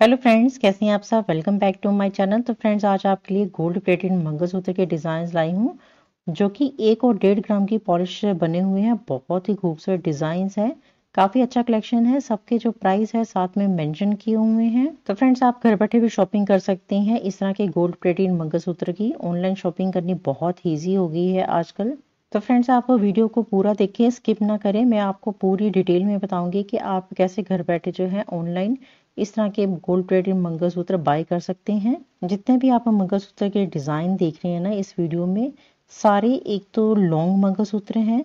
hello friends कैसे हैं आप सब welcome back to my channel तो फ्रेंड्स आज आपके लिए गोल्ड प्लेटेड मंगलसूत्र के डिजाइन लाई हूँ जो कि एक और डेढ़ ग्राम की पॉलिश बने हुए हैं बहुत ही खूबसूरत डिजाइन हैं काफ़ी अच्छा कलेक्शन है सबके जो प्राइस है साथ में मेंशन किए हुए हैं तो फ्रेंड्स आप घर बैठे भी शॉपिंग कर सकते हैं इस तरह के गोल्ड प्लेटेड मंगलसूत्र की ऑनलाइन शॉपिंग करनी बहुत ईजी हो गई है आजकल तो फ्रेंड्स आप वीडियो को पूरा देखिए स्किप ना करें मैं आपको पूरी डिटेल में बताऊंगी कि आप कैसे घर बैठे जो है ऑनलाइन इस तरह के गोल्ड प्लेटेड मंगलसूत्र बाय कर सकते हैं जितने भी आप मंगलसूत्र के डिज़ाइन देख रहे हैं ना इस वीडियो में सारे एक तो लॉन्ग मंगलसूत्र हैं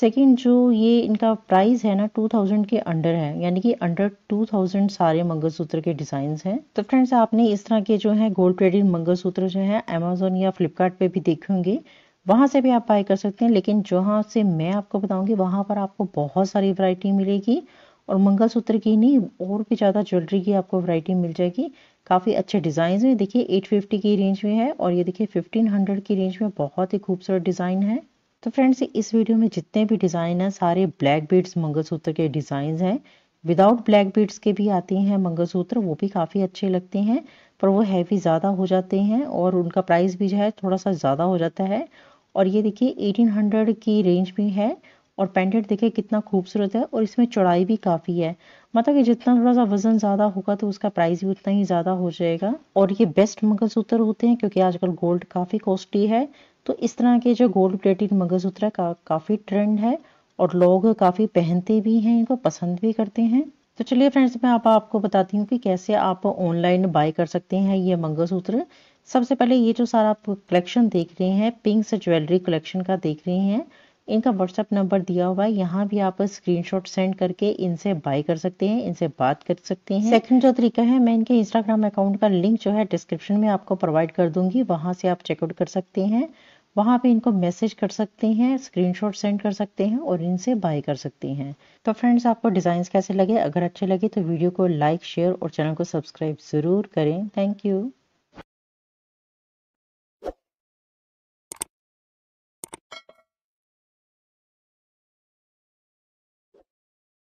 सेकंड जो ये इनका प्राइस है ना 2000 के अंडर है यानी कि अंडर 2000 सारे मंगलसूत्र के डिजाइन हैं तो फ्रेंड्स आपने इस तरह के जो है गोल्ड प्लेटेड मंगलसूत्र जो है अमेजोन या फ्लिपकार्ट भी देखे होंगे वहाँ से भी आप बाय कर सकते हैं लेकिन जहाँ से मैं आपको बताऊँगी वहाँ पर आपको बहुत सारी वरायटी मिलेगी और मंगलसूत्र की नहीं और भी ज़्यादा ज्वेलरी की आपको वरायटी मिल जाएगी काफ़ी अच्छे डिज़ाइन हैं देखिए 850 की रेंज में है और ये देखिए 1500 की रेंज में बहुत ही खूबसूरत डिज़ाइन है तो फ्रेंड्स इस वीडियो में जितने भी डिज़ाइन हैं सारे ब्लैक बीड्स मंगलसूत्र के डिज़ाइन हैं विदाउट ब्लैक बीड्स के भी आते हैं मंगलसूत्र वो भी काफ़ी अच्छे लगते हैं पर वो हैवी ज़्यादा हो जाते हैं और उनका प्राइस भी जो है थोड़ा सा ज़्यादा हो जाता है और ये देखिए 1800 की रेंज में है और पेंडेंट देखिए कितना खूबसूरत है और इसमें चौड़ाई भी काफ़ी है मतलब कि जितना थोड़ा सा वजन ज़्यादा होगा तो उसका प्राइस भी उतना ही ज़्यादा हो जाएगा और ये बेस्ट मंगलसूत्र होते हैं क्योंकि आजकल गोल्ड काफ़ी कॉस्टली है तो इस तरह के जो गोल्ड प्लेटेड मंगलसूत्र का काफ़ी ट्रेंड है और लोग काफ़ी पहनते भी हैं इनको पसंद भी करते हैं तो चलिए फ्रेंड्स मैं आप आपको बताती हूँ कि कैसे आप ऑनलाइन बाय कर सकते हैं ये मंगलसूत्र सबसे पहले ये जो सारा आप कलेक्शन देख रहे हैं पिंक से ज्वेलरी कलेक्शन का देख रहे हैं इनका व्हाट्सअप नंबर दिया हुआ है यहाँ भी आप स्क्रीनशॉट सेंड करके इनसे बाय कर सकते हैं इनसे बात कर सकते हैं सेकंड जो तरीका है मैं इनके इंस्टाग्राम अकाउंट का लिंक जो है डिस्क्रिप्शन में आपको प्रोवाइड कर दूंगी वहां से आप चेकआउट कर सकते हैं वहाँ पे इनको मैसेज कर सकते हैं स्क्रीनशॉट सेंड कर सकते हैं और इनसे बाय कर सकते हैं तो फ्रेंड्स आपको डिज़ाइन कैसे लगे अगर अच्छे लगे तो वीडियो को लाइक शेयर और चैनल को सब्सक्राइब ज़रूर करें थैंक यू